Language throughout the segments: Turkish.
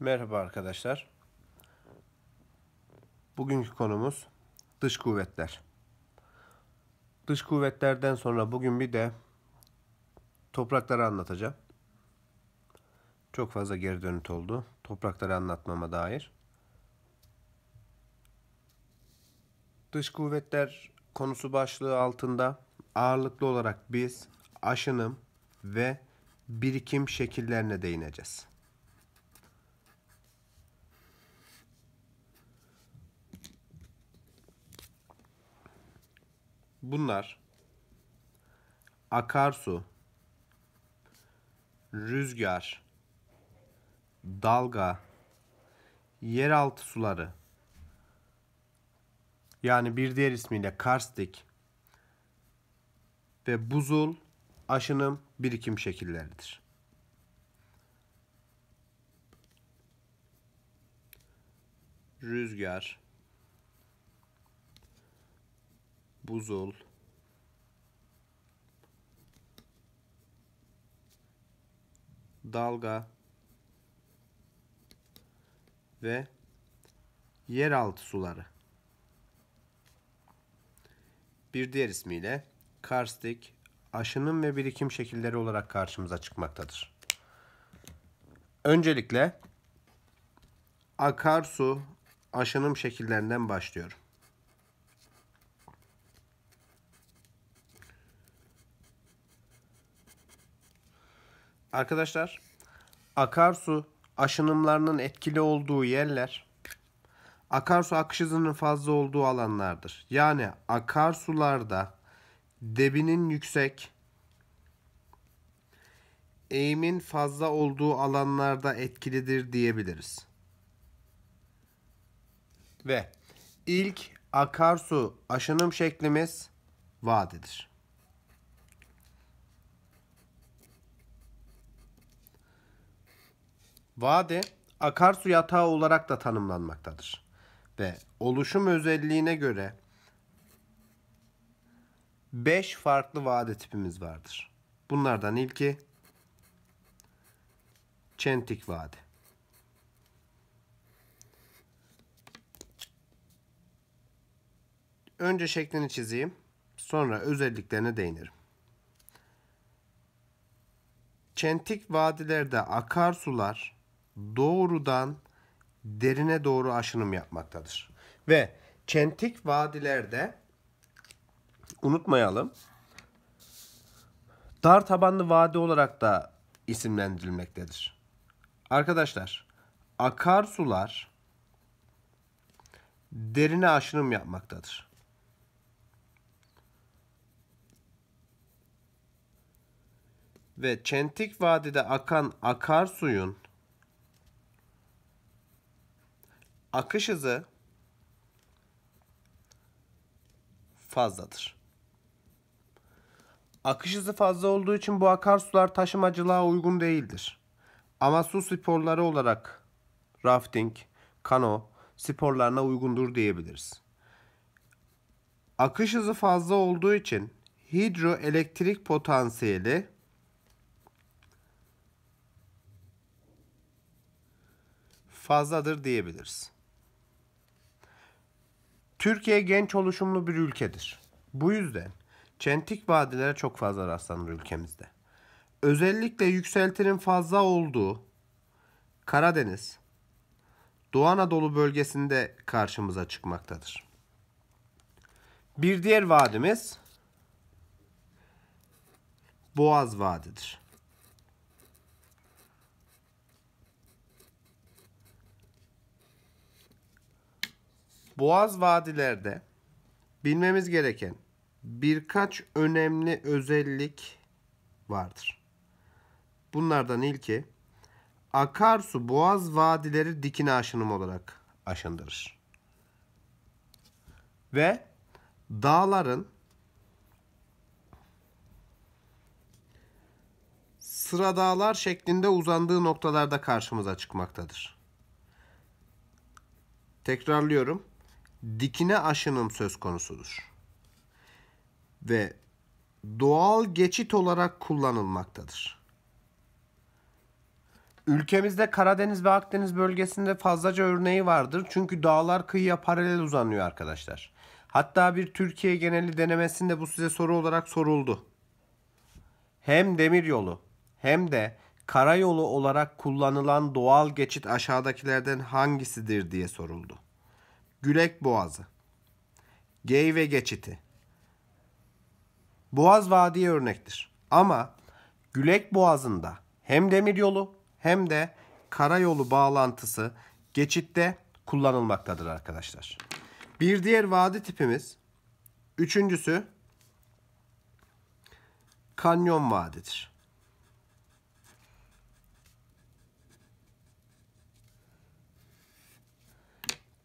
Merhaba arkadaşlar. Bugünkü konumuz dış kuvvetler. Dış kuvvetlerden sonra bugün bir de toprakları anlatacağım. Çok fazla geri dönüt oldu. Toprakları anlatmama dair. Dış kuvvetler konusu başlığı altında ağırlıklı olarak biz aşınım ve birikim şekillerine değineceğiz. Bunlar akarsu, rüzgar, dalga, yeraltı suları yani bir diğer ismiyle karstik ve buzul aşınım birikim şekilleridir. Rüzgar, buzul, dalga ve yeraltı suları. Bir diğer ismiyle karstik, aşınım ve birikim şekilleri olarak karşımıza çıkmaktadır. Öncelikle akarsu aşınım şekillerinden başlıyorum. Arkadaşlar akarsu aşınımlarının etkili olduğu yerler akarsu akış hızının fazla olduğu alanlardır. Yani akarsularda debinin yüksek eğimin fazla olduğu alanlarda etkilidir diyebiliriz. Ve ilk akarsu aşınım şeklimiz vadidir. Vade akarsu yatağı olarak da tanımlanmaktadır ve oluşum özelliğine göre 5 farklı vade tipimiz vardır. Bunlardan ilki Çentik vade. Önce şeklini çizeyim, sonra özelliklerine değinirim. Çentik vadilerde akarsular doğrudan derine doğru aşınım yapmaktadır. Ve çentik vadilerde unutmayalım dar tabanlı vadi olarak da isimlendirilmektedir. Arkadaşlar akarsular derine aşınım yapmaktadır. Ve Çentik Vadi'de akan akarsuyun akış hızı fazladır. Akış hızı fazla olduğu için bu akarsular taşımacılığa uygun değildir. Ama su sporları olarak rafting, kano sporlarına uygundur diyebiliriz. Akış hızı fazla olduğu için hidroelektrik potansiyeli fazladır diyebiliriz. Türkiye genç oluşumlu bir ülkedir. Bu yüzden çentik vadilere çok fazla rastlanır ülkemizde. Özellikle yükseltinin fazla olduğu Karadeniz, Doğu Anadolu bölgesinde karşımıza çıkmaktadır. Bir diğer vadimiz Boğaz Vadidir. Boğaz vadilerde bilmemiz gereken birkaç önemli özellik vardır. Bunlardan ilki akarsu boğaz vadileri dikine aşınım olarak aşındırır. Ve dağların sıra dağlar şeklinde uzandığı noktalarda karşımıza çıkmaktadır. Tekrarlıyorum dikine aşınım söz konusudur. Ve doğal geçit olarak kullanılmaktadır. Ülkemizde Karadeniz ve Akdeniz bölgesinde fazlaca örneği vardır. Çünkü dağlar kıyıya paralel uzanıyor arkadaşlar. Hatta bir Türkiye geneli denemesinde bu size soru olarak soruldu. Hem demir yolu hem de karayolu olarak kullanılan doğal geçit aşağıdakilerden hangisidir diye soruldu. Gülek Boğazı, ve Geçiti. Boğaz vadiye örnektir. Ama Gülek Boğazı'nda hem demiryolu hem de karayolu bağlantısı geçitte kullanılmaktadır arkadaşlar. Bir diğer vadi tipimiz üçüncüsü kanyon vadidir.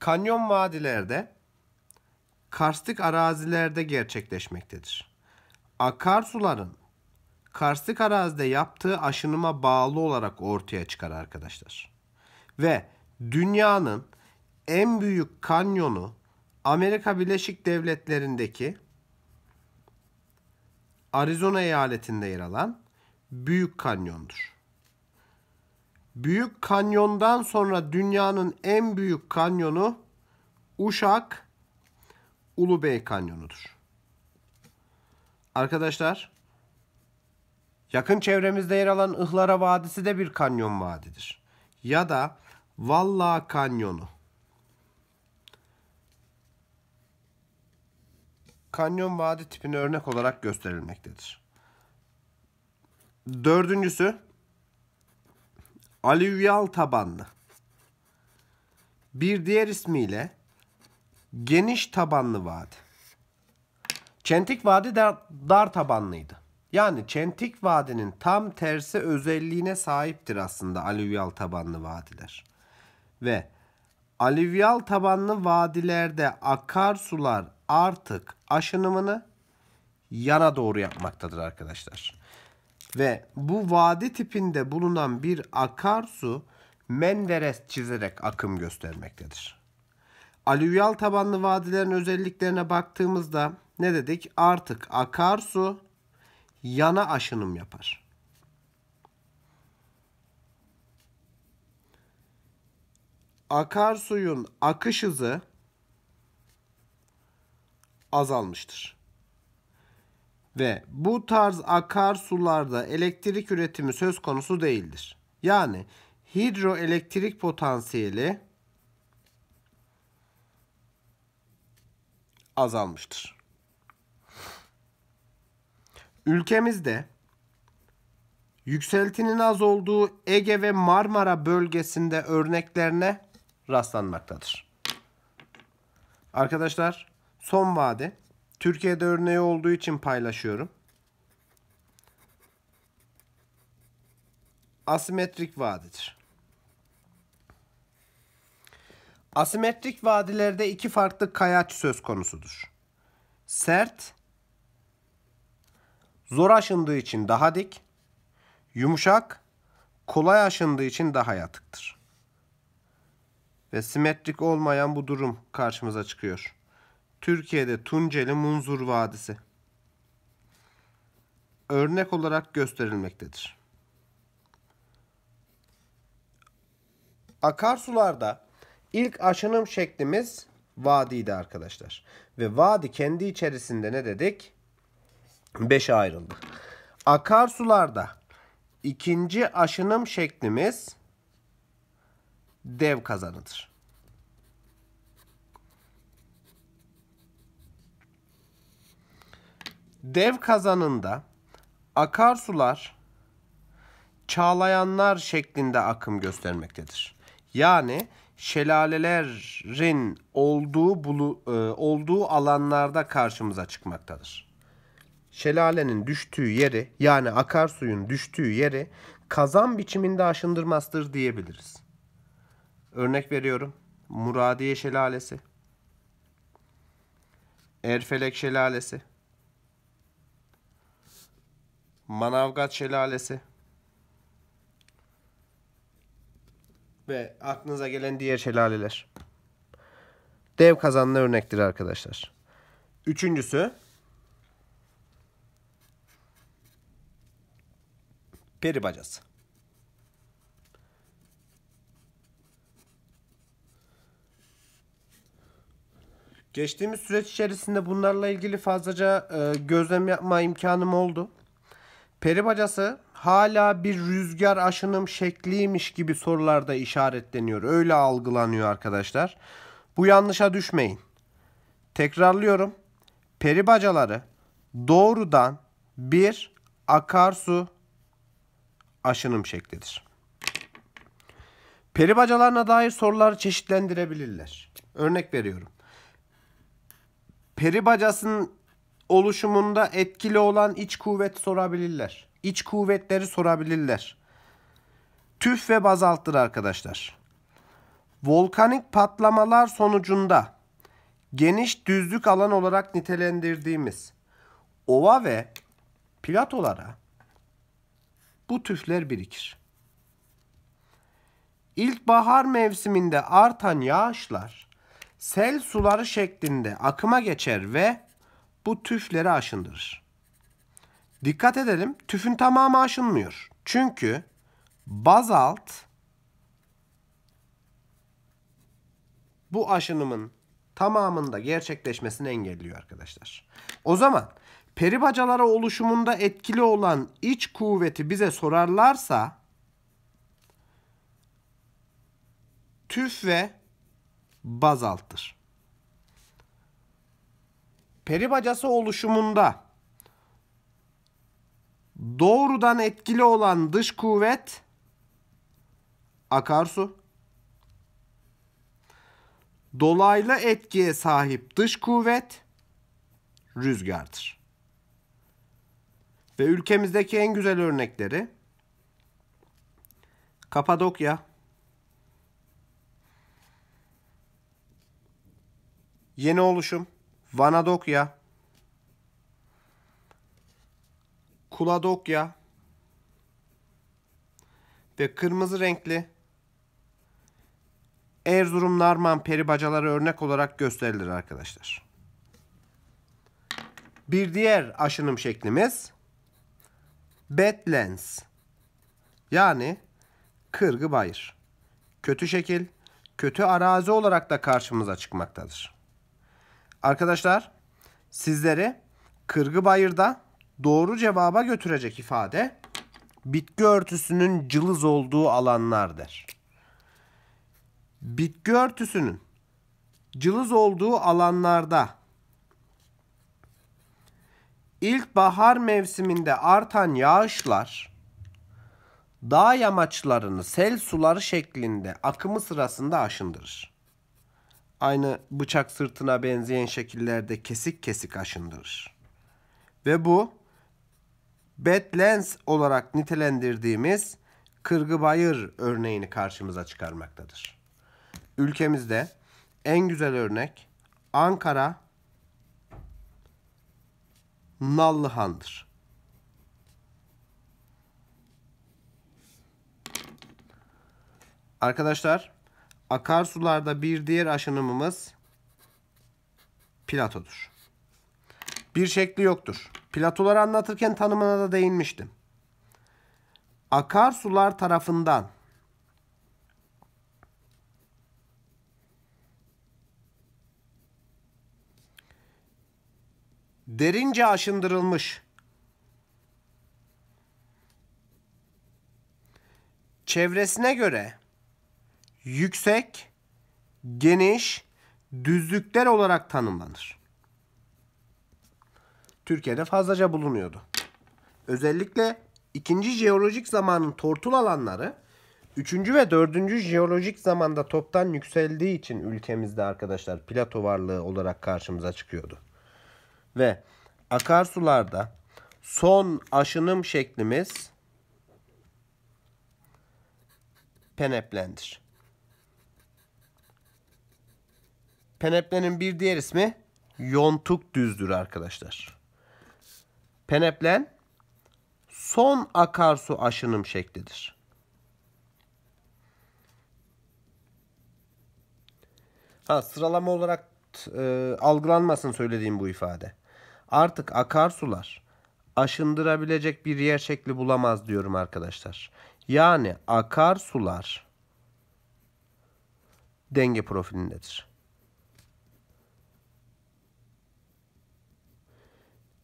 kanyon vadilerde, karstik arazilerde gerçekleşmektedir. Akarsuların karstik arazide yaptığı aşınıma bağlı olarak ortaya çıkar arkadaşlar. Ve dünyanın en büyük kanyonu Amerika Birleşik Devletleri'ndeki Arizona eyaletinde yer alan Büyük Kanyon'dur. Büyük Kanyon'dan sonra dünyanın en büyük kanyonu Uşak Ulubey Kanyonu'dur. Arkadaşlar yakın çevremizde yer alan Ihlara Vadisi de bir kanyon vadidir. Ya da Valla Kanyonu. Kanyon vadi tipini örnek olarak gösterilmektedir. Dördüncüsü alüvyal tabanlı. Bir diğer ismiyle geniş tabanlı vadi. Çentik vadi dar, dar tabanlıydı. Yani Çentik Vadi'nin tam tersi özelliğine sahiptir aslında alüvyal tabanlı vadiler. Ve alüvyal tabanlı vadilerde akarsular artık aşınımını yana doğru yapmaktadır arkadaşlar ve bu vadi tipinde bulunan bir akarsu menderes çizerek akım göstermektedir. Alüvyal tabanlı vadilerin özelliklerine baktığımızda ne dedik? Artık akarsu yana aşınım yapar. Akarsuyun akış hızı azalmıştır ve bu tarz akarsularda elektrik üretimi söz konusu değildir. Yani hidroelektrik potansiyeli azalmıştır. Ülkemizde yükseltinin az olduğu Ege ve Marmara bölgesinde örneklerine rastlanmaktadır. Arkadaşlar son vade Türkiye'de örneği olduğu için paylaşıyorum. Asimetrik vadidir. Asimetrik vadilerde iki farklı kayaç söz konusudur. Sert, zor aşındığı için daha dik, yumuşak, kolay aşındığı için daha yatıktır. Ve simetrik olmayan bu durum karşımıza çıkıyor. Türkiye'de Tunceli Munzur Vadisi örnek olarak gösterilmektedir. Akarsularda ilk aşınım şeklimiz vadiydi arkadaşlar. Ve vadi kendi içerisinde ne dedik? 5'e ayrıldı. Akarsularda ikinci aşınım şeklimiz dev kazanıdır. Dev kazanında akarsular çağlayanlar şeklinde akım göstermektedir. Yani şelalelerin olduğu bulu, e, olduğu alanlarda karşımıza çıkmaktadır. Şelalenin düştüğü yeri yani akarsuyun düştüğü yeri kazan biçiminde aşındırmasıdır diyebiliriz. Örnek veriyorum. Muradiye Şelalesi. Erfelek Şelalesi. Manavgat Şelalesi ve aklınıza gelen diğer şelaleler. Dev kazanlı örnektir arkadaşlar. Üçüncüsü peri bacası. Geçtiğimiz süreç içerisinde bunlarla ilgili fazlaca e, gözlem yapma imkanım oldu. Peri bacası hala bir rüzgar aşınım şekliymiş gibi sorularda işaretleniyor. Öyle algılanıyor arkadaşlar. Bu yanlışa düşmeyin. Tekrarlıyorum. Peri bacaları doğrudan bir akarsu aşınım şeklidir. Peri bacalarına dair soruları çeşitlendirebilirler. Örnek veriyorum. Peri bacasının oluşumunda etkili olan iç kuvvet sorabilirler. İç kuvvetleri sorabilirler. Tüf ve bazalttır arkadaşlar. Volkanik patlamalar sonucunda geniş düzlük alan olarak nitelendirdiğimiz ova ve platolara bu tüfler birikir. İlkbahar mevsiminde artan yağışlar sel suları şeklinde akıma geçer ve bu tüfleri aşındırır. Dikkat edelim tüfün tamamı aşınmıyor. Çünkü bazalt bu aşınımın tamamında gerçekleşmesini engelliyor arkadaşlar. O zaman peri oluşumunda etkili olan iç kuvveti bize sorarlarsa tüf ve bazalttır peri bacası oluşumunda doğrudan etkili olan dış kuvvet akarsu. Dolaylı etkiye sahip dış kuvvet rüzgardır. Ve ülkemizdeki en güzel örnekleri Kapadokya, yeni oluşum, Vanadokya, Kuladokya ve kırmızı renkli Erzurum Narman peri bacaları örnek olarak gösterilir arkadaşlar. Bir diğer aşınım şeklimiz Badlands yani kırgı bayır. Kötü şekil, kötü arazi olarak da karşımıza çıkmaktadır. Arkadaşlar sizleri Kırgıbayır'da doğru cevaba götürecek ifade bitki örtüsünün cılız olduğu alanlardır. Bitki örtüsünün cılız olduğu alanlarda ilkbahar mevsiminde artan yağışlar dağ yamaçlarını sel suları şeklinde akımı sırasında aşındırır aynı bıçak sırtına benzeyen şekillerde kesik kesik aşındırır. Ve bu bed lens olarak nitelendirdiğimiz kırgı bayır örneğini karşımıza çıkarmaktadır. Ülkemizde en güzel örnek Ankara Nallıhan'dır. Arkadaşlar Akarsularda bir diğer aşınımımız platodur. Bir şekli yoktur. Platoları anlatırken tanımına da değinmiştim. Akarsular tarafından derince aşındırılmış çevresine göre yüksek, geniş, düzlükler olarak tanımlanır. Türkiye'de fazlaca bulunuyordu. Özellikle 2. jeolojik zamanın tortul alanları 3. ve 4. jeolojik zamanda toptan yükseldiği için ülkemizde arkadaşlar plato varlığı olarak karşımıza çıkıyordu. Ve akarsularda son aşınım şeklimiz peneplendir. Peneplenin bir diğer ismi yontuk düzdür arkadaşlar. Peneplen son akarsu aşınım şeklidir. Ha sıralama olarak e, algılanmasın söylediğim bu ifade. Artık akarsular aşındırabilecek bir yer şekli bulamaz diyorum arkadaşlar. Yani akarsular denge profilindedir.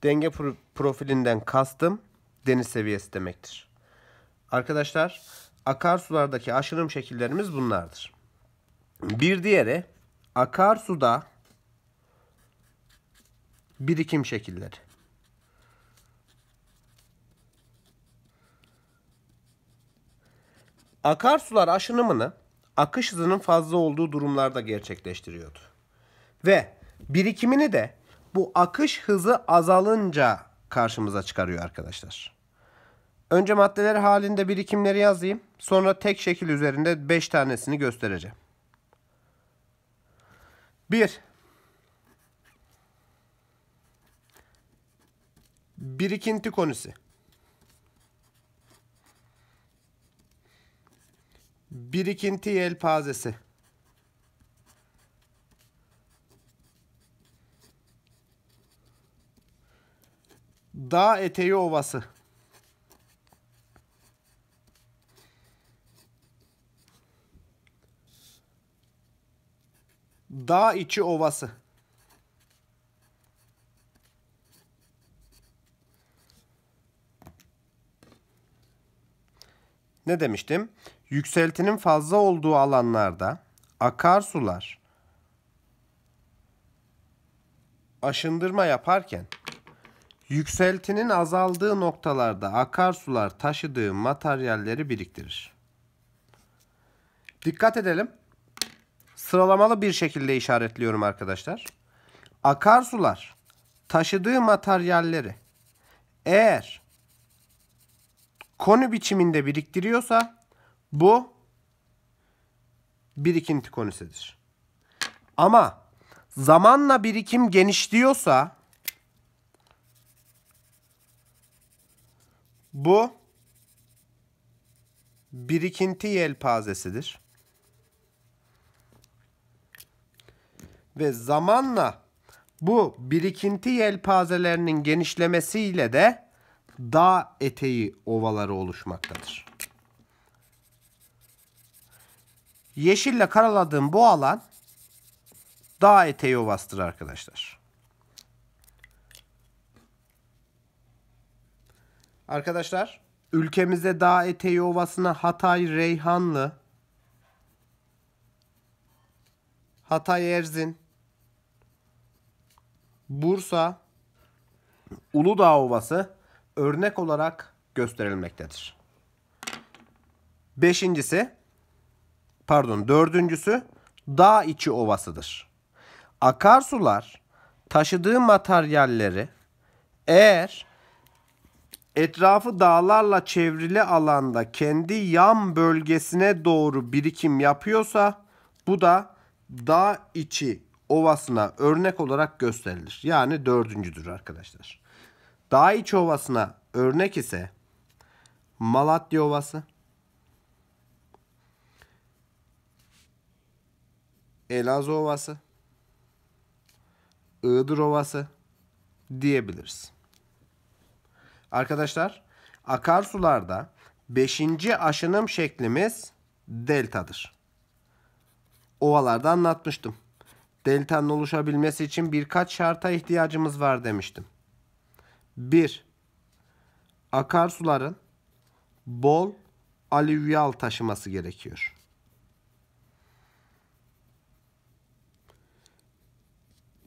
Denge profilinden kastım deniz seviyesi demektir. Arkadaşlar akarsulardaki aşınım şekillerimiz bunlardır. Bir diğeri akarsuda birikim şekilleri. Akarsular aşınımını akış hızının fazla olduğu durumlarda gerçekleştiriyordu. Ve birikimini de bu akış hızı azalınca karşımıza çıkarıyor arkadaşlar. Önce maddeler halinde birikimleri yazayım. Sonra tek şekil üzerinde 5 tanesini göstereceğim. 1. Birikinti konusu. Birikinti yelpazesi. Dağ eteği ovası. Dağ içi ovası. Ne demiştim? Yükseltinin fazla olduğu alanlarda akarsular aşındırma yaparken Yükseltinin azaldığı noktalarda akarsular taşıdığı materyalleri biriktirir. Dikkat edelim. Sıralamalı bir şekilde işaretliyorum arkadaşlar. Akarsular taşıdığı materyalleri eğer konu biçiminde biriktiriyorsa bu birikinti konusudur. Ama zamanla birikim genişliyorsa Bu birikinti yelpazesidir. Ve zamanla bu birikinti yelpazelerinin genişlemesiyle de dağ eteği ovaları oluşmaktadır. Yeşille karaladığım bu alan dağ eteği ovasıdır arkadaşlar. Arkadaşlar ülkemizde daha eteği ovasına Hatay Reyhanlı, Hatay Erzin, Bursa, Uludağ Ovası örnek olarak gösterilmektedir. Beşincisi, pardon dördüncüsü dağ içi ovasıdır. Akarsular taşıdığı materyalleri eğer etrafı dağlarla çevrili alanda kendi yan bölgesine doğru birikim yapıyorsa bu da dağ içi ovasına örnek olarak gösterilir. Yani dördüncüdür arkadaşlar. Dağ içi ovasına örnek ise Malatya Ovası, Elazığ Ovası, Iğdır Ovası diyebiliriz. Arkadaşlar akarsularda 5. aşınım şeklimiz deltadır. Ovalarda anlatmıştım. Deltanın oluşabilmesi için birkaç şarta ihtiyacımız var demiştim. 1. Akarsuların bol alüvyal taşıması gerekiyor.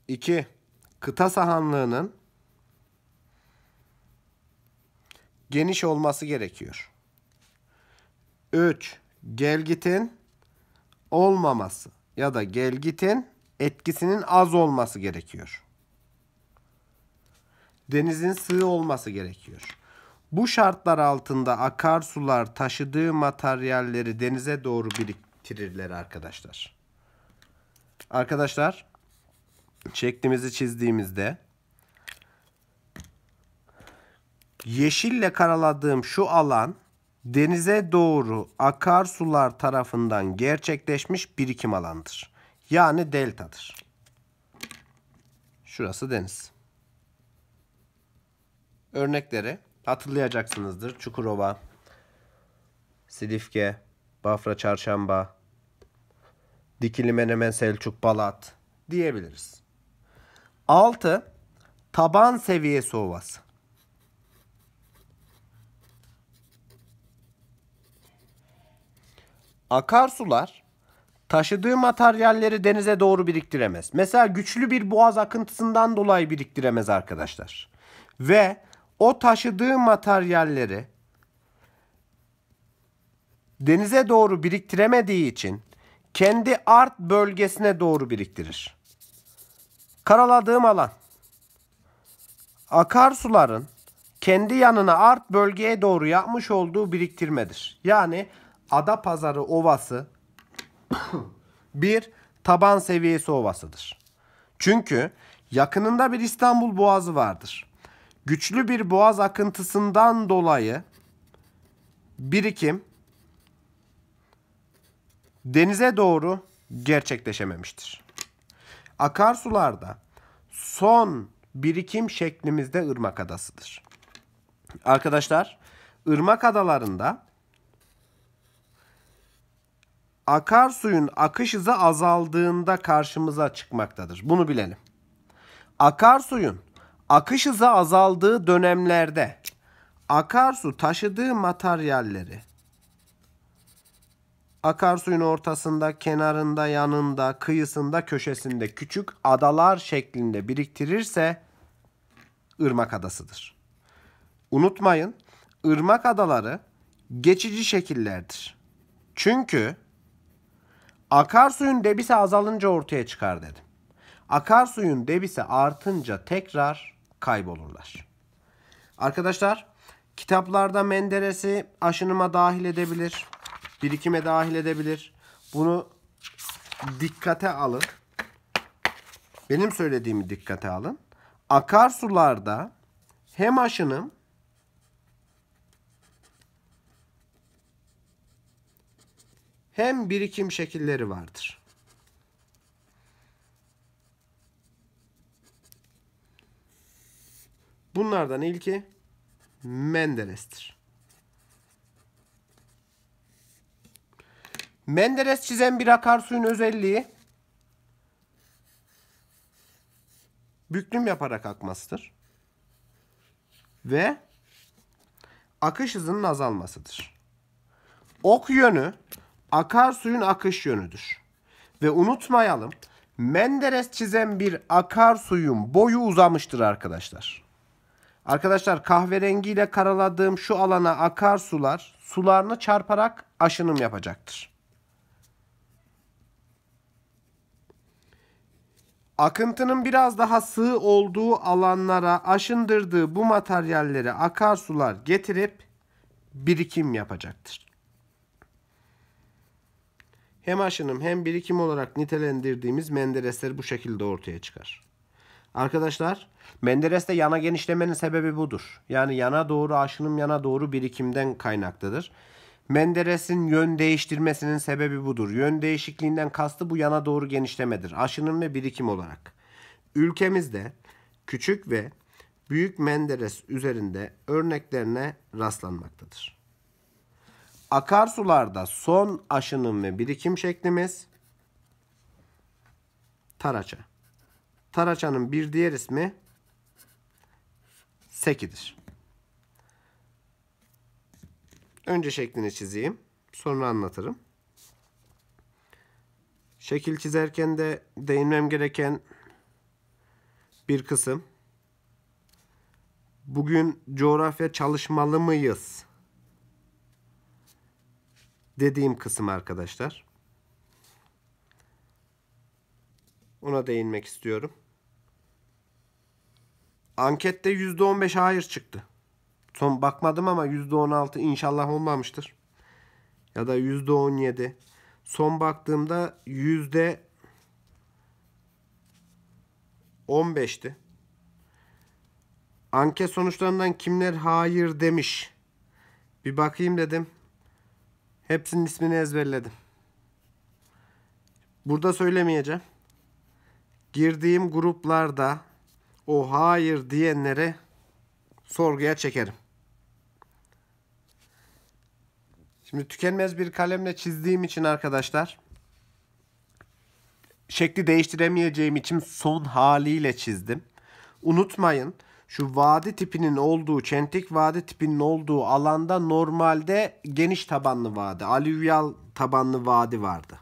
İki, kıta sahanlığının geniş olması gerekiyor. 3. Gelgitin olmaması ya da gelgitin etkisinin az olması gerekiyor. Denizin sığ olması gerekiyor. Bu şartlar altında akarsular taşıdığı materyalleri denize doğru biriktirirler arkadaşlar. Arkadaşlar şeklimizi çizdiğimizde Yeşille karaladığım şu alan denize doğru akarsular tarafından gerçekleşmiş birikim alandır. Yani deltadır. Şurası deniz. Örnekleri hatırlayacaksınızdır. Çukurova, Silifke, Bafra Çarşamba, Dikili Menemen Selçuk Balat diyebiliriz. 6. Taban seviyesi ovası. akarsular taşıdığı materyalleri denize doğru biriktiremez. Mesela güçlü bir boğaz akıntısından dolayı biriktiremez arkadaşlar. Ve o taşıdığı materyalleri denize doğru biriktiremediği için kendi art bölgesine doğru biriktirir. Karaladığım alan akarsuların kendi yanına art bölgeye doğru yapmış olduğu biriktirmedir. Yani Ada pazarı Ovası bir taban seviyesi ovasıdır. Çünkü yakınında bir İstanbul Boğazı vardır. Güçlü bir boğaz akıntısından dolayı birikim denize doğru gerçekleşememiştir. Akarsularda son birikim şeklimizde Irmak Adası'dır. Arkadaşlar Irmak Adaları'nda akarsuyun akış hızı azaldığında karşımıza çıkmaktadır. Bunu bilelim. Akarsuyun akış hızı azaldığı dönemlerde akarsu taşıdığı materyalleri akarsuyun ortasında, kenarında, yanında, kıyısında, köşesinde küçük adalar şeklinde biriktirirse ırmak adasıdır. Unutmayın, ırmak adaları geçici şekillerdir. Çünkü Akarsuyun debisi azalınca ortaya çıkar dedim. Akarsuyun debisi artınca tekrar kaybolurlar. Arkadaşlar kitaplarda Menderes'i aşınıma dahil edebilir. Birikime dahil edebilir. Bunu dikkate alın. Benim söylediğimi dikkate alın. Akarsularda hem aşınım hem birikim şekilleri vardır. Bunlardan ilki Menderes'tir. Menderes çizen bir akarsuyun özelliği büklüm yaparak akmasıdır. Ve akış hızının azalmasıdır. Ok yönü akarsuyun akış yönüdür. Ve unutmayalım Menderes çizen bir akarsuyun boyu uzamıştır arkadaşlar. Arkadaşlar kahverengiyle karaladığım şu alana akarsular sularını çarparak aşınım yapacaktır. Akıntının biraz daha sığ olduğu alanlara aşındırdığı bu materyalleri akarsular getirip birikim yapacaktır hem aşınım hem birikim olarak nitelendirdiğimiz Menderesler bu şekilde ortaya çıkar. Arkadaşlar Menderes'te yana genişlemenin sebebi budur. Yani yana doğru aşınım yana doğru birikimden kaynaklıdır. Menderes'in yön değiştirmesinin sebebi budur. Yön değişikliğinden kastı bu yana doğru genişlemedir. Aşınım ve birikim olarak. Ülkemizde küçük ve büyük Menderes üzerinde örneklerine rastlanmaktadır. Akarsularda son aşınım ve birikim şeklimiz taraça. Taraçanın bir diğer ismi sekidir. Önce şeklini çizeyim. Sonra anlatırım. Şekil çizerken de değinmem gereken bir kısım. Bugün coğrafya çalışmalı mıyız? dediğim kısım arkadaşlar. Ona değinmek istiyorum. Ankette %15 hayır çıktı. Son bakmadım ama %16 inşallah olmamıştır. Ya da %17. Son baktığımda %15'ti. Anket sonuçlarından kimler hayır demiş. Bir bakayım dedim. Hepsinin ismini ezberledim. Burada söylemeyeceğim. Girdiğim gruplarda o hayır diyenlere sorguya çekerim. Şimdi tükenmez bir kalemle çizdiğim için arkadaşlar şekli değiştiremeyeceğim için son haliyle çizdim. Unutmayın şu vadi tipinin olduğu, çentik vadi tipinin olduğu alanda normalde geniş tabanlı vadi, alüvyal tabanlı vadi vardı.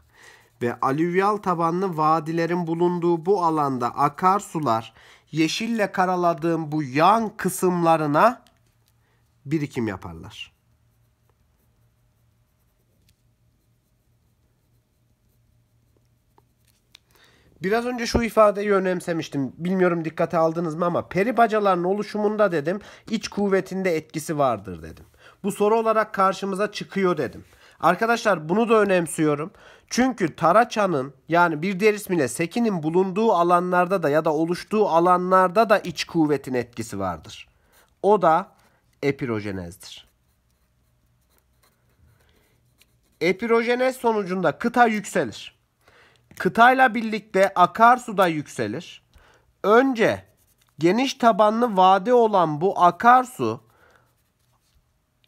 Ve alüvyal tabanlı vadilerin bulunduğu bu alanda akarsular yeşille karaladığım bu yan kısımlarına birikim yaparlar. Biraz önce şu ifadeyi önemsemiştim. Bilmiyorum dikkate aldınız mı ama peri bacaların oluşumunda dedim iç kuvvetinde etkisi vardır dedim. Bu soru olarak karşımıza çıkıyor dedim. Arkadaşlar bunu da önemsiyorum. Çünkü taraçanın yani bir diğer ismiyle sekinin bulunduğu alanlarda da ya da oluştuğu alanlarda da iç kuvvetin etkisi vardır. O da epirojenezdir. Epirojenez sonucunda kıta yükselir kıtayla birlikte akarsuda yükselir. Önce geniş tabanlı vade olan bu akarsu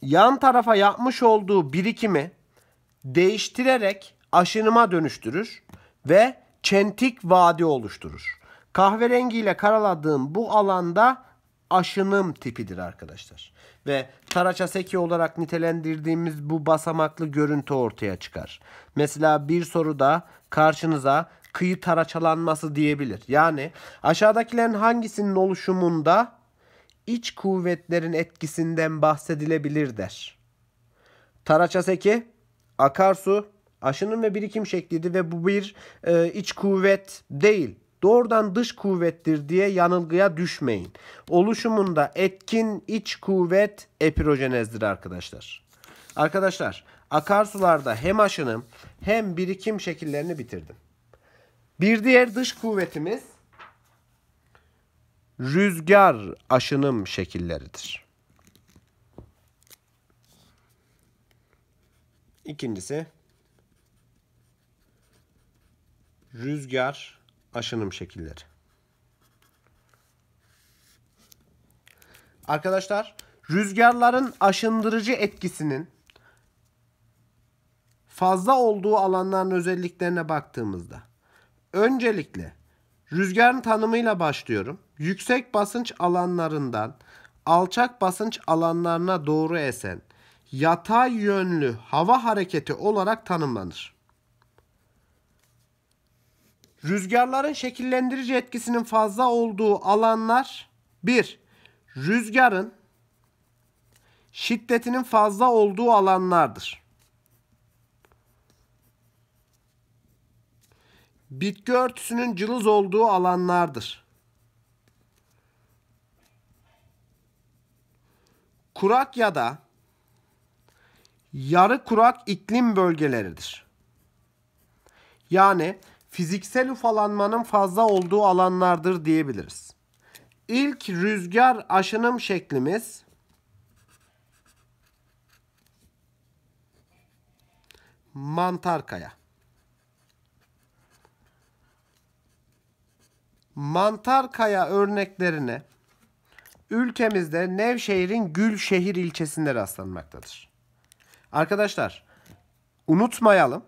yan tarafa yapmış olduğu birikimi değiştirerek aşınıma dönüştürür ve çentik vadi oluşturur. Kahverengiyle karaladığım bu alanda aşınım tipidir arkadaşlar. Ve taraça seki olarak nitelendirdiğimiz bu basamaklı görüntü ortaya çıkar. Mesela bir soruda karşınıza kıyı taraçalanması diyebilir. Yani aşağıdakilerin hangisinin oluşumunda iç kuvvetlerin etkisinden bahsedilebilir der. Taraça seki, akarsu, aşınım ve birikim şeklidir ve bu bir e, iç kuvvet değil doğrudan dış kuvvettir diye yanılgıya düşmeyin. Oluşumunda etkin iç kuvvet epirojenezdir arkadaşlar. Arkadaşlar akarsularda hem aşınım hem birikim şekillerini bitirdim. Bir diğer dış kuvvetimiz rüzgar aşınım şekilleridir. İkincisi rüzgar aşınım şekilleri. Arkadaşlar rüzgarların aşındırıcı etkisinin fazla olduğu alanların özelliklerine baktığımızda öncelikle rüzgarın tanımıyla başlıyorum. Yüksek basınç alanlarından alçak basınç alanlarına doğru esen yatay yönlü hava hareketi olarak tanımlanır. Rüzgarların şekillendirici etkisinin fazla olduğu alanlar 1. Rüzgarın şiddetinin fazla olduğu alanlardır. Bitki örtüsünün cılız olduğu alanlardır. Kurak ya da yarı kurak iklim bölgeleridir. Yani fiziksel ufalanmanın fazla olduğu alanlardır diyebiliriz. İlk rüzgar aşınım şeklimiz mantar kaya. Mantar kaya örneklerine ülkemizde Nevşehir'in Gülşehir ilçesinde rastlanmaktadır. Arkadaşlar unutmayalım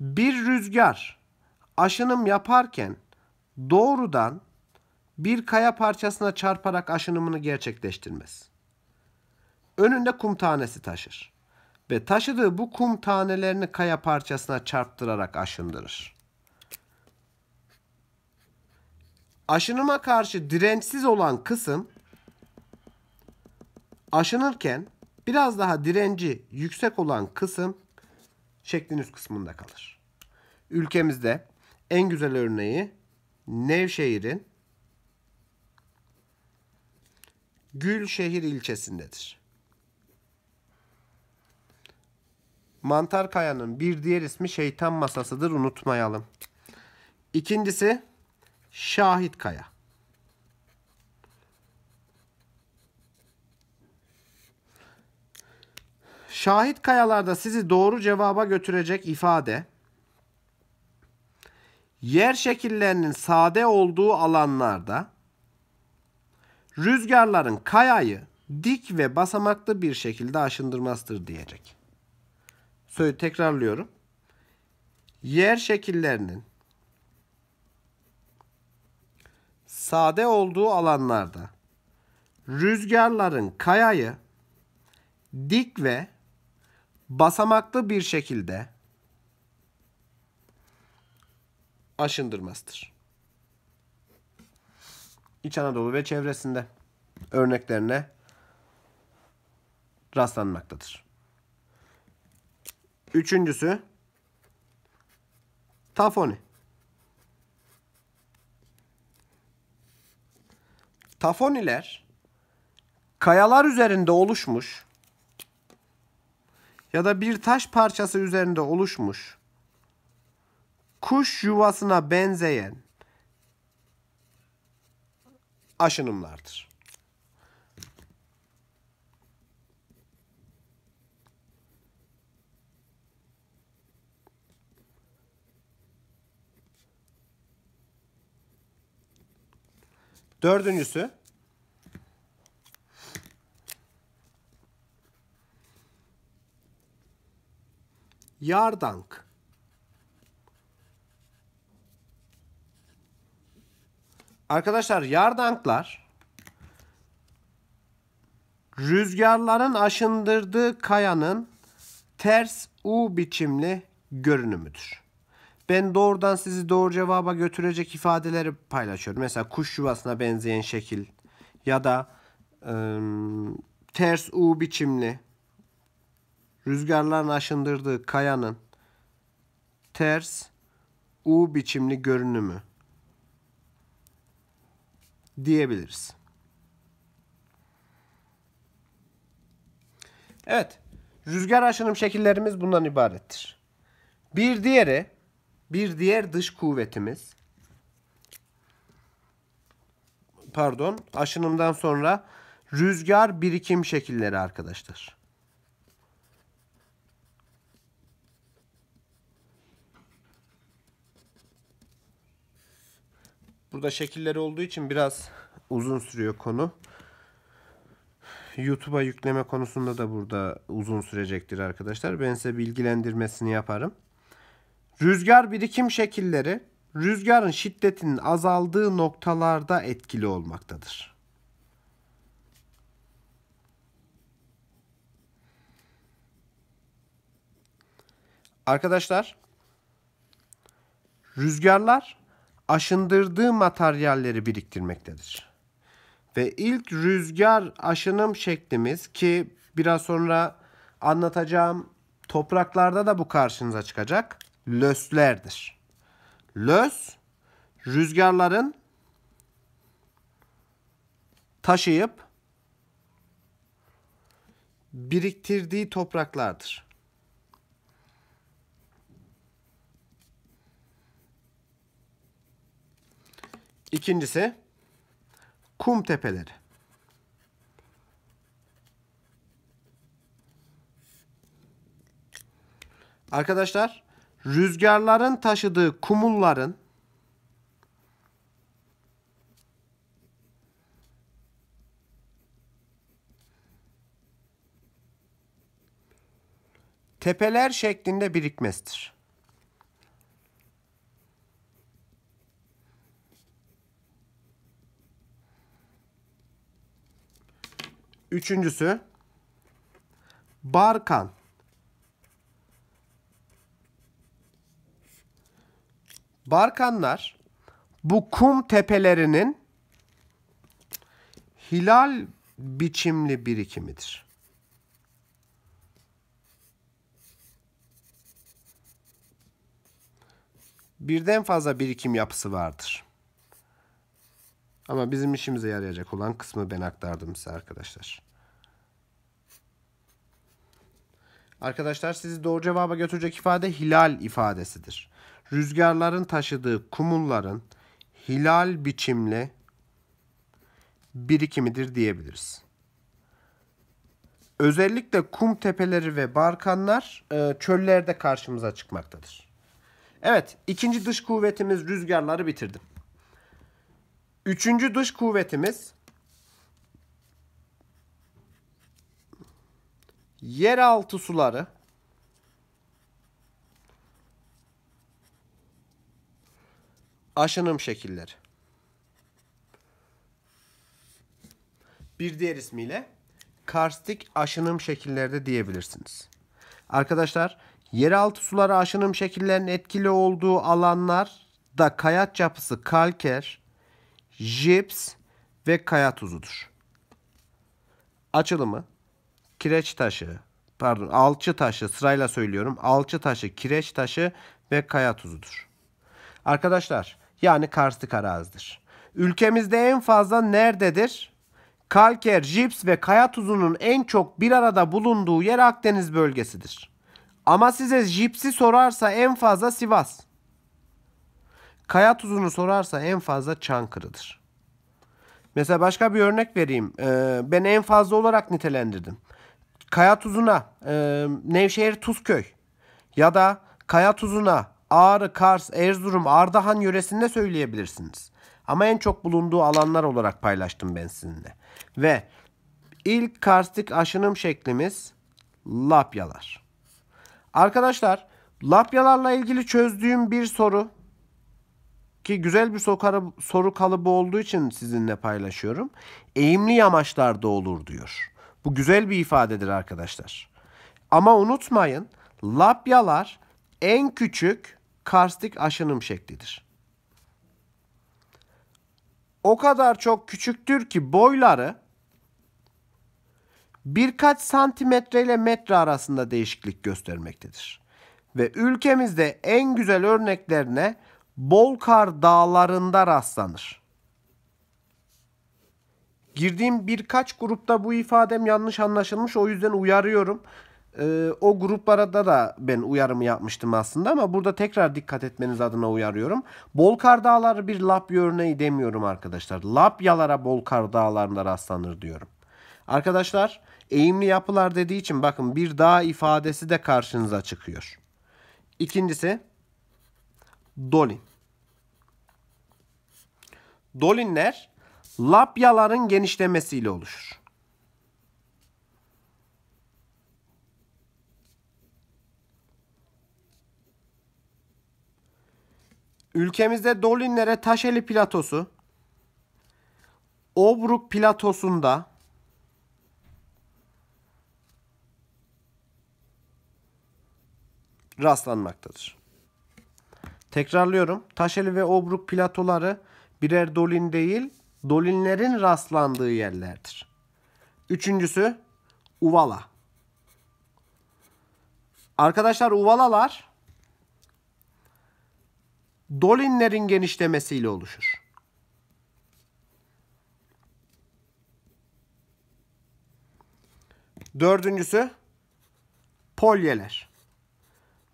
bir rüzgar aşınım yaparken doğrudan bir kaya parçasına çarparak aşınımını gerçekleştirmez. Önünde kum tanesi taşır ve taşıdığı bu kum tanelerini kaya parçasına çarptırarak aşındırır. Aşınıma karşı dirençsiz olan kısım aşınırken biraz daha direnci yüksek olan kısım şeklin üst kısmında kalır. Ülkemizde en güzel örneği Nevşehir'in Gülşehir ilçesindedir. Mantar kayanın bir diğer ismi şeytan masasıdır unutmayalım. İkincisi Şahit Kaya. Şahit kayalarda sizi doğru cevaba götürecek ifade yer şekillerinin sade olduğu alanlarda rüzgarların kayayı dik ve basamaklı bir şekilde aşındırmasıdır diyecek. Söyle tekrarlıyorum. Yer şekillerinin sade olduğu alanlarda rüzgarların kayayı dik ve basamaklı bir şekilde aşındırmazdır. İç Anadolu ve çevresinde örneklerine rastlanmaktadır. Üçüncüsü tafoni. Tafoniler kayalar üzerinde oluşmuş ya da bir taş parçası üzerinde oluşmuş kuş yuvasına benzeyen aşınımlardır. Dördüncüsü Yardank Arkadaşlar yardanklar rüzgarların aşındırdığı kayanın ters U biçimli görünümüdür. Ben doğrudan sizi doğru cevaba götürecek ifadeleri paylaşıyorum. Mesela kuş yuvasına benzeyen şekil ya da ıı, ters U biçimli rüzgarların aşındırdığı kayanın ters U biçimli görünümü diyebiliriz. Evet. Rüzgar aşınım şekillerimiz bundan ibarettir. Bir diğeri, bir diğer dış kuvvetimiz. Pardon, aşınımdan sonra rüzgar birikim şekilleri arkadaşlar. Burada şekilleri olduğu için biraz uzun sürüyor konu. YouTube'a yükleme konusunda da burada uzun sürecektir arkadaşlar. Ben size bilgilendirmesini yaparım. Rüzgar birikim şekilleri rüzgarın şiddetinin azaldığı noktalarda etkili olmaktadır. Arkadaşlar rüzgarlar aşındırdığı materyalleri biriktirmektedir. Ve ilk rüzgar aşınım şeklimiz ki biraz sonra anlatacağım topraklarda da bu karşınıza çıkacak löslerdir. Lös rüzgarların taşıyıp biriktirdiği topraklardır. İkincisi kum tepeleri. Arkadaşlar rüzgarların taşıdığı kumulların tepeler şeklinde birikmesidir. Üçüncüsü Barkan. Barkanlar bu kum tepelerinin hilal biçimli birikimidir. Birden fazla birikim yapısı vardır. Ama bizim işimize yarayacak olan kısmı ben aktardım size arkadaşlar. Arkadaşlar sizi doğru cevaba götürecek ifade hilal ifadesidir. Rüzgarların taşıdığı kumulların hilal biçimli birikimidir diyebiliriz. Özellikle kum tepeleri ve barkanlar e, çöllerde karşımıza çıkmaktadır. Evet, ikinci dış kuvvetimiz rüzgarları bitirdim. Üçüncü dış kuvvetimiz yeraltı suları aşınım şekilleri. Bir diğer ismiyle karstik aşınım şekillerde diyebilirsiniz. Arkadaşlar yeraltı suları aşınım şekillerinin etkili olduğu alanlar da kayaç yapısı kalker, jips ve kaya tuzudur. Açılımı kireç taşı, pardon alçı taşı sırayla söylüyorum. Alçı taşı, kireç taşı ve kaya tuzudur. Arkadaşlar yani karstik arazidir. Ülkemizde en fazla nerededir? Kalker, jips ve kaya tuzunun en çok bir arada bulunduğu yer Akdeniz bölgesidir. Ama size jipsi sorarsa en fazla Sivas. Kaya tuzunu sorarsa en fazla Çankırı'dır. Mesela başka bir örnek vereyim. Ee, ben en fazla olarak nitelendirdim. Kaya tuzuna e, Nevşehir Tuzköy ya da kaya tuzuna Ağrı, Kars, Erzurum, Ardahan yöresinde söyleyebilirsiniz. Ama en çok bulunduğu alanlar olarak paylaştım ben sizinle. Ve ilk karstik aşınım şeklimiz lapyalar. Arkadaşlar lapyalarla ilgili çözdüğüm bir soru ki güzel bir soru, soru kalıbı olduğu için sizinle paylaşıyorum. Eğimli yamaçlarda olur diyor. Bu güzel bir ifadedir arkadaşlar. Ama unutmayın labyalar en küçük karstik aşınım şeklidir. O kadar çok küçüktür ki boyları birkaç santimetre ile metre arasında değişiklik göstermektedir. Ve ülkemizde en güzel örneklerine Bolkar dağlarında rastlanır. Girdiğim birkaç grupta bu ifadem yanlış anlaşılmış. O yüzden uyarıyorum. Ee, o gruplarda da ben uyarımı yapmıştım aslında ama burada tekrar dikkat etmeniz adına uyarıyorum. Bolkar dağları bir Lapya örneği demiyorum arkadaşlar. Lapyalara Bolkar dağlarında rastlanır diyorum. Arkadaşlar eğimli yapılar dediği için bakın bir dağ ifadesi de karşınıza çıkıyor. İkincisi dolin dolinler labyaların genişlemesiyle oluşur. Ülkemizde dolinlere Taşeli Platosu, Obruk Platosu'nda rastlanmaktadır. Tekrarlıyorum. Taşeli ve Obruk platoları birer dolin değil, dolinlerin rastlandığı yerlerdir. Üçüncüsü uvala. Arkadaşlar uvalalar dolinlerin genişlemesiyle oluşur. Dördüncüsü polyeler.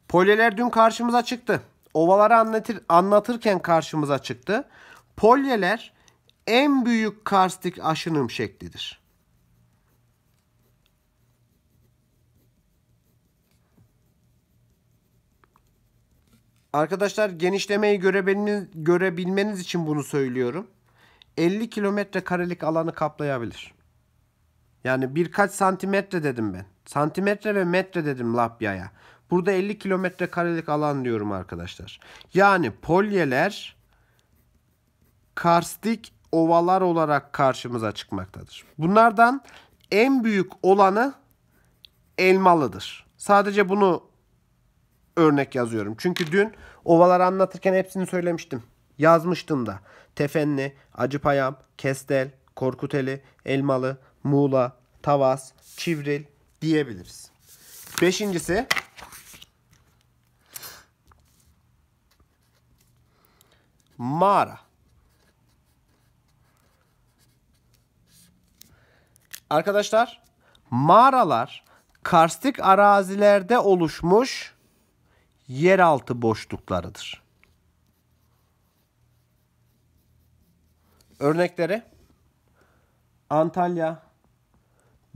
Polyeler dün karşımıza çıktı. Ovaları anlatır, anlatırken karşımıza çıktı. Polyeler en büyük karstik aşınım şeklidir. Arkadaşlar genişlemeyi görebilmeniz, görebilmeniz için bunu söylüyorum. 50 kilometre karelik alanı kaplayabilir. Yani birkaç santimetre dedim ben. Santimetre ve metre dedim Lapya'ya. Burada 50 kilometre karelik alan diyorum arkadaşlar. Yani polyeler karstik ovalar olarak karşımıza çıkmaktadır. Bunlardan en büyük olanı Elmalı'dır. Sadece bunu örnek yazıyorum. Çünkü dün ovaları anlatırken hepsini söylemiştim. Yazmıştım da. Tefenli, Acıpayam, Kestel, Korkuteli, Elmalı, Muğla, Tavas, Çivril diyebiliriz. Beşincisi mağara. arkadaşlar mağaralar karstik arazilerde oluşmuş yeraltı boşluklarıdır. Örnekleri Antalya,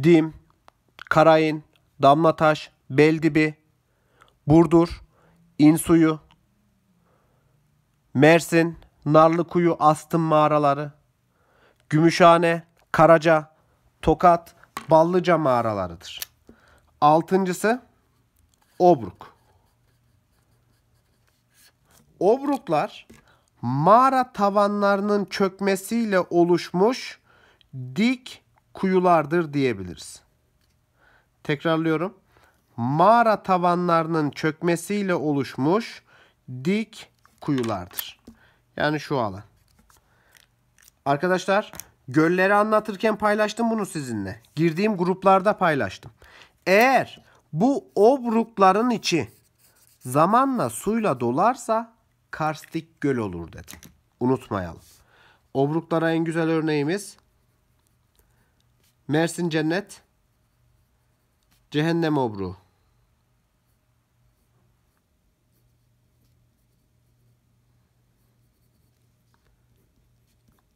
Dim, Karayın, Damlataş, Beldibi, Burdur, İnsuyu, Mersin, Narlıkuyu, Astım mağaraları, Gümüşhane, Karaca, Tokat, Ballıca mağaralarıdır. Altıncısı Obruk. Obruklar mağara tavanlarının çökmesiyle oluşmuş dik kuyulardır diyebiliriz. Tekrarlıyorum. Mağara tavanlarının çökmesiyle oluşmuş dik kuyulardır. Yani şu alan. Arkadaşlar Gölleri anlatırken paylaştım bunu sizinle. Girdiğim gruplarda paylaştım. Eğer bu obrukların içi zamanla suyla dolarsa karstik göl olur dedim. Unutmayalım. Obruklara en güzel örneğimiz Mersin Cennet Cehennem Obruğu.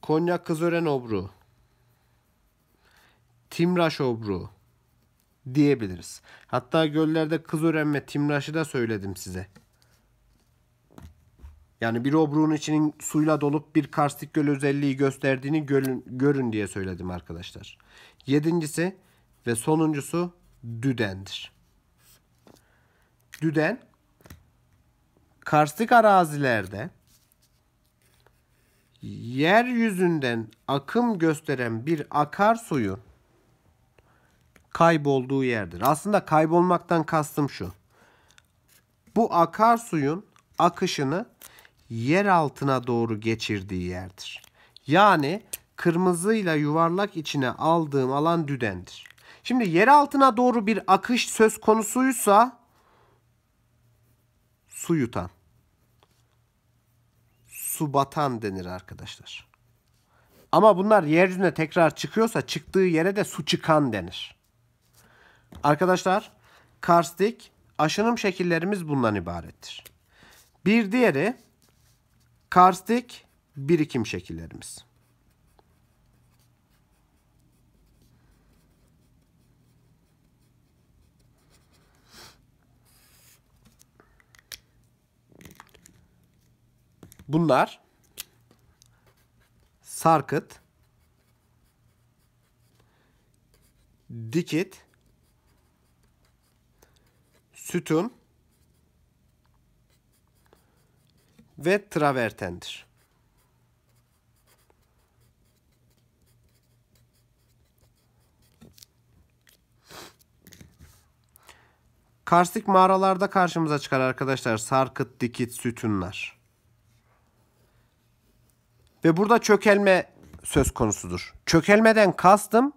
Konya Kızören Obru, Timraş Obru diyebiliriz. Hatta göllerde Kızören ve Timraş'ı da söyledim size. Yani bir obruğun içinin suyla dolup bir karstik göl özelliği gösterdiğini görün, görün diye söyledim arkadaşlar. Yedincisi ve sonuncusu Düden'dir. Düden karstik arazilerde yeryüzünden akım gösteren bir akarsuyu kaybolduğu yerdir. Aslında kaybolmaktan kastım şu. Bu akarsuyun akışını yer altına doğru geçirdiği yerdir. Yani kırmızıyla yuvarlak içine aldığım alan düdendir. Şimdi yer altına doğru bir akış söz konusuysa su yutan su batan denir arkadaşlar. Ama bunlar yeryüzüne tekrar çıkıyorsa çıktığı yere de su çıkan denir. Arkadaşlar karstik aşınım şekillerimiz bundan ibarettir. Bir diğeri karstik birikim şekillerimiz. Bunlar sarkıt, dikit, sütun ve travertendir. Karstik mağaralarda karşımıza çıkar arkadaşlar sarkıt, dikit, sütunlar. Ve burada çökelme söz konusudur. Çökelmeden kastım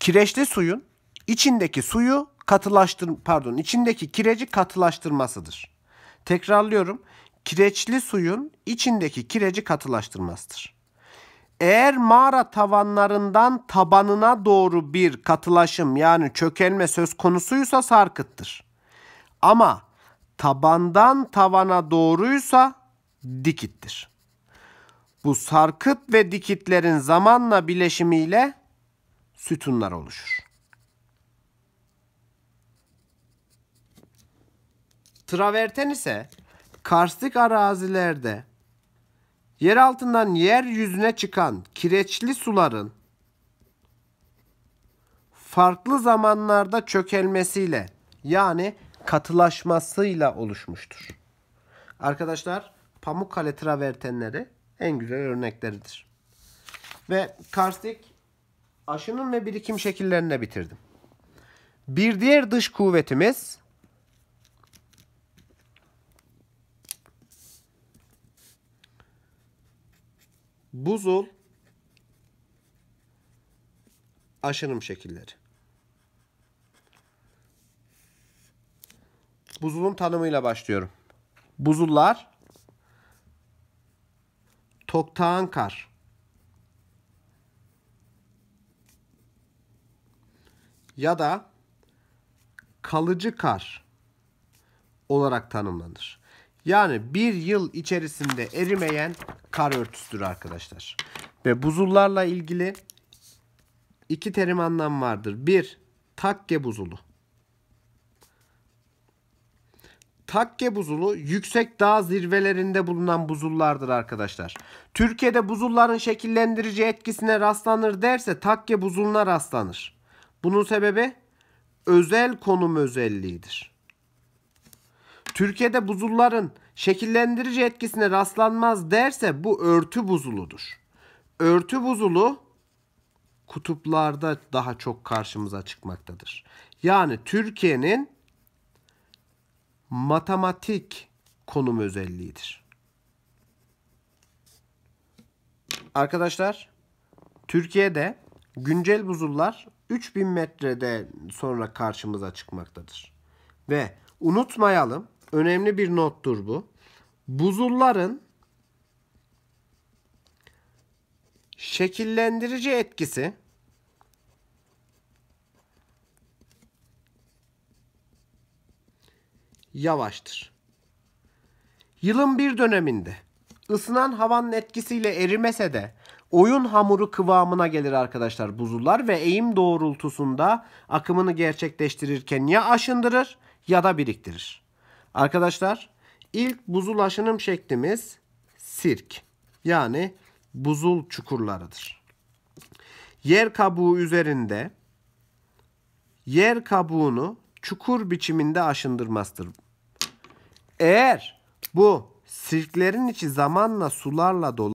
kireçli suyun içindeki suyu katılaştır pardon içindeki kireci katılaştırmasıdır. Tekrarlıyorum. Kireçli suyun içindeki kireci katılaştırmasıdır. Eğer mağara tavanlarından tabanına doğru bir katılaşım yani çökelme söz konusuysa sarkıttır. Ama tabandan tavana doğruysa dikittir. Bu sarkıt ve dikitlerin zamanla bileşimiyle sütunlar oluşur. Traverten ise karstik arazilerde yer altından yeryüzüne çıkan kireçli suların farklı zamanlarda çökelmesiyle yani katılaşmasıyla oluşmuştur. Arkadaşlar Pamukkale travertenleri en güzel örnekleridir. Ve karstik aşının ve birikim şekillerine bitirdim. Bir diğer dış kuvvetimiz buzul aşınım şekilleri. Buzulun tanımıyla başlıyorum. Buzullar Toktağan kar. Ya da kalıcı kar olarak tanımlanır. Yani bir yıl içerisinde erimeyen kar örtüsüdür arkadaşlar. Ve buzullarla ilgili iki terim anlam vardır. Bir, takke buzulu. Takke buzulu yüksek dağ zirvelerinde bulunan buzullardır arkadaşlar. Türkiye'de buzulların şekillendirici etkisine rastlanır derse takke buzuluna rastlanır. Bunun sebebi özel konum özelliğidir. Türkiye'de buzulların şekillendirici etkisine rastlanmaz derse bu örtü buzuludur. Örtü buzulu kutuplarda daha çok karşımıza çıkmaktadır. Yani Türkiye'nin matematik konum özelliğidir. Arkadaşlar Türkiye'de güncel buzullar 3000 metrede sonra karşımıza çıkmaktadır. Ve unutmayalım önemli bir nottur bu. Buzulların şekillendirici etkisi yavaştır. Yılın bir döneminde ısınan havanın etkisiyle erimese de oyun hamuru kıvamına gelir arkadaşlar buzullar ve eğim doğrultusunda akımını gerçekleştirirken ya aşındırır ya da biriktirir. Arkadaşlar ilk buzul aşınım şeklimiz sirk yani buzul çukurlarıdır. Yer kabuğu üzerinde yer kabuğunu çukur biçiminde aşındırmasıdır eğer bu sirklerin içi zamanla sularla dolu